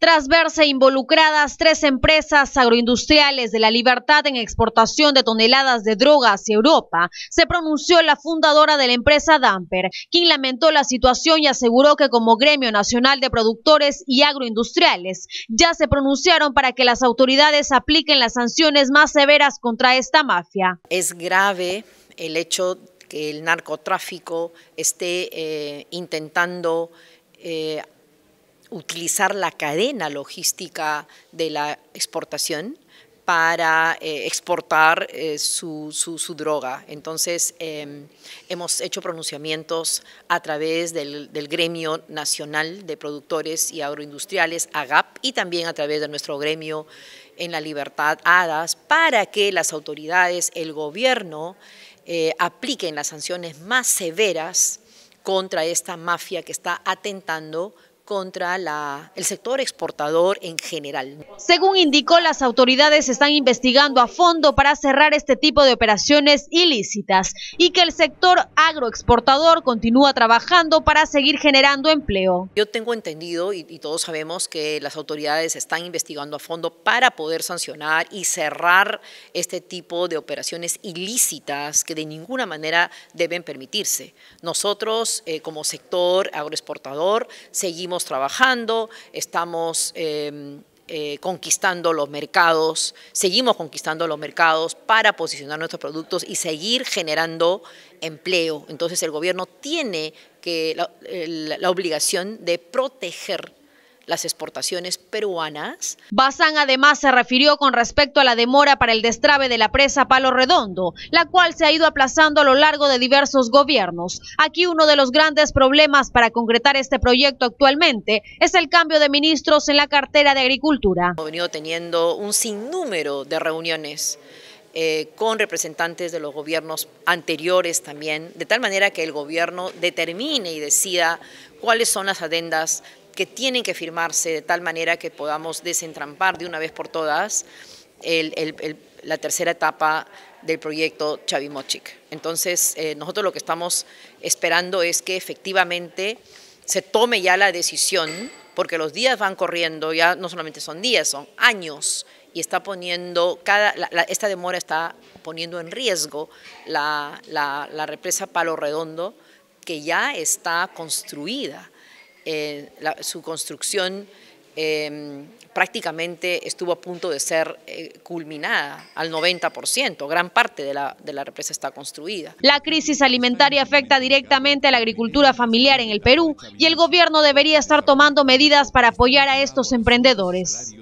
tras verse involucradas tres empresas agroindustriales de la libertad en exportación de toneladas de drogas hacia Europa, se pronunció la fundadora de la empresa Damper, quien lamentó la situación y aseguró que como Gremio Nacional de Productores y Agroindustriales ya se pronunciaron para que las autoridades apliquen las sanciones más severas contra esta mafia. Es grave el hecho que el narcotráfico esté eh, intentando... Eh, utilizar la cadena logística de la exportación para eh, exportar eh, su, droga. Entonces, em, hemos hecho pronunciamientos a través del, del, Gremio Nacional de Productores y Agroindustriales, AGAP, y también a través de nuestro gremio en la libertad, ADAS, para que las autoridades, el gobierno, eh, apliquen las sanciones más severas contra esta mafia que está atentando contra el sector exportador en general. Según indicó, las autoridades están investigando a fondo para cerrar este tipo de operaciones ilícitas y que el sector agroexportador continúa trabajando para seguir generando empleo. Yo tengo entendido y, todos sabemos que las autoridades están investigando a fondo para poder sancionar y cerrar este tipo de operaciones ilícitas que de ninguna manera deben permitirse. Nosotros, eh, como sector agroexportador, seguimos trabajando, estamos... Em, eh, conquistando los mercados, seguimos conquistando los mercados para posicionar nuestros productos y seguir generando empleo. Entonces el gobierno tiene la obligación de proteger las exportaciones peruanas. Bazán además se refirió con respecto a la demora para el destrabe de la presa Palo Redondo, la cual se ha ido aplazando a lo largo de diversos gobiernos. Aquí uno de los grandes problemas para concretar este proyecto actualmente es el cambio de ministros en la cartera de Agricultura. Hemos venido teniendo un sinnúmero de reuniones eh, con representantes de los gobiernos anteriores también, de tal manera que el gobierno determine y decida cuáles son las adendas que tienen que firmarse de tal manera que podamos desentrampar de una vez por todas la tercera etapa del proyecto Chavimochic. Entonces, eh, nosotros lo que estamos esperando es que efectivamente se tome ya la decisión, porque los días van corriendo, ya no solamente son días, son años, y está poniendo, cada, esta demora está poniendo en riesgo la, la represa Palo Redondo, que ya está construida eh, su construcción em, prácticamente estuvo a punto de ser eh, culminada al 90%, gran parte de la represa está construida. La crisis alimentaria afecta directamente a la agricultura familiar en el Perú y el gobierno debería estar tomando medidas para apoyar a estos emprendedores.